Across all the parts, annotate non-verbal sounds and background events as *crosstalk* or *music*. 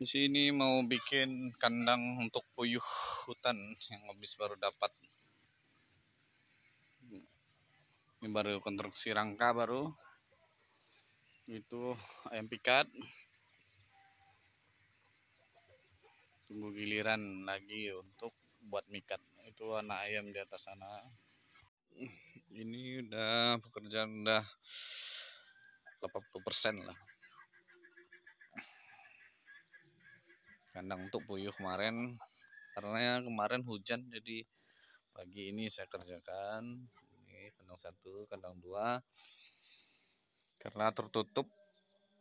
Di sini mau bikin kandang untuk puyuh hutan yang habis baru dapat. Ini baru konstruksi rangka baru. Itu ayam pikat. Tunggu giliran lagi untuk buat mikat. Itu anak ayam di atas sana. Ini udah pekerjaan udah 80% lah. kandang untuk puyuh kemarin karena kemarin hujan jadi pagi ini saya kerjakan ini kandang satu kandang dua karena tertutup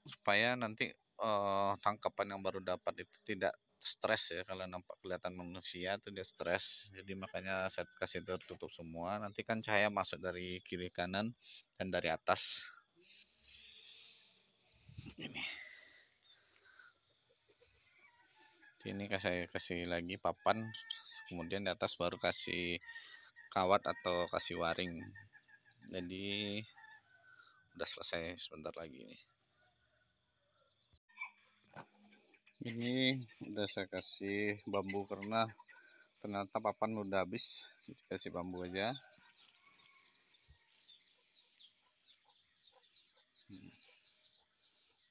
supaya nanti uh, tangkapan yang baru dapat itu tidak stres ya kalau nampak kelihatan manusia itu dia stres jadi makanya saya kasih tertutup semua nanti kan cahaya masuk dari kiri kanan dan dari atas ini Ini kasih kasih lagi papan kemudian di atas baru kasih kawat atau kasih waring jadi udah selesai sebentar lagi ini ini udah saya kasih bambu karena ternyata papan udah habis kasih bambu aja hmm.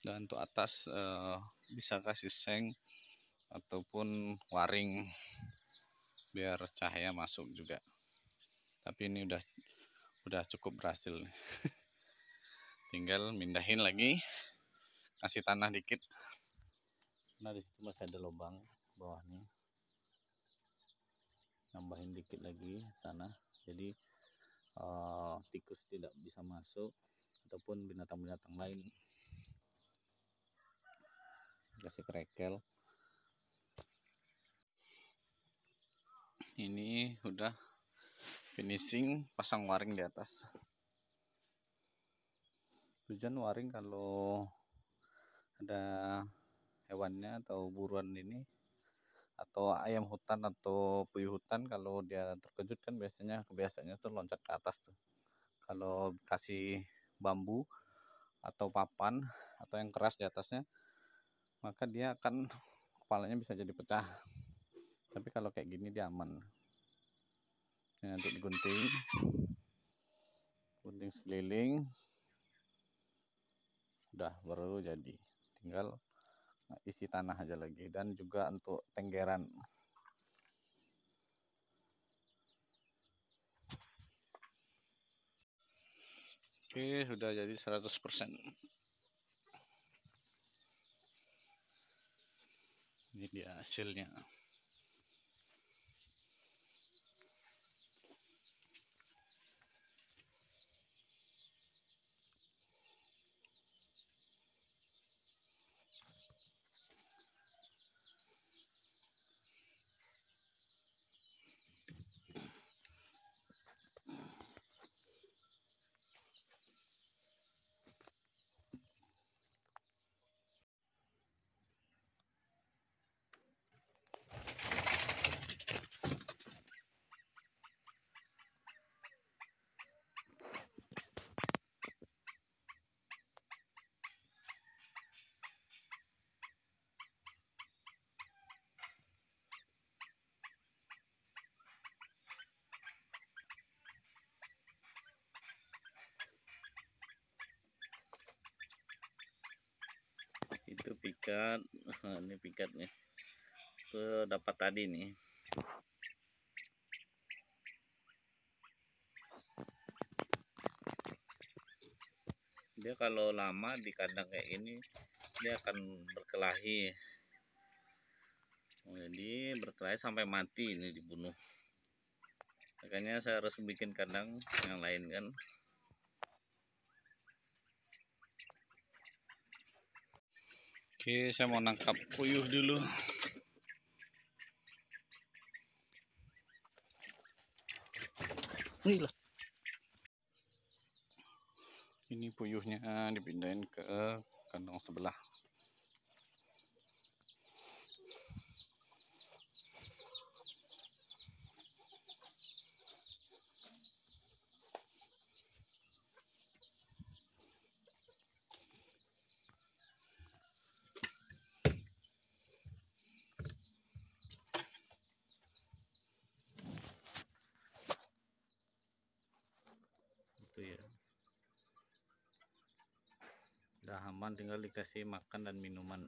dan untuk atas eh, bisa kasih seng ataupun waring biar cahaya masuk juga tapi ini udah udah cukup berhasil *laughs* tinggal mindahin lagi kasih tanah dikit nah di situ masih ada lubang bawahnya nambahin dikit lagi tanah jadi uh, tikus tidak bisa masuk ataupun binatang-binatang lain kasih krekel ini udah finishing pasang waring di atas tujuan waring kalau ada hewannya atau buruan ini atau ayam hutan atau puyuh hutan kalau dia terkejut kan biasanya kebiasaannya tuh loncat ke atas tuh kalau kasih bambu atau papan atau yang keras di atasnya maka dia akan kepalanya bisa jadi pecah tapi kalau kayak gini dia aman ini nanti ya, digunting gunting sekeliling udah baru jadi tinggal isi tanah aja lagi dan juga untuk tenggeran Oke, sudah jadi 100%. Ini dia hasilnya. itu pikat *laughs* nah, ini pikatnya itu dapat tadi nih dia kalau lama di kandang kayak ini dia akan berkelahi oh, jadi berkelahi sampai mati ini dibunuh makanya saya harus bikin kandang yang lain kan Oke, saya mau nangkap puyuh dulu. Inilah. Ini puyuhnya dipindahin ke kandang sebelah. udah aman tinggal dikasih makan dan minuman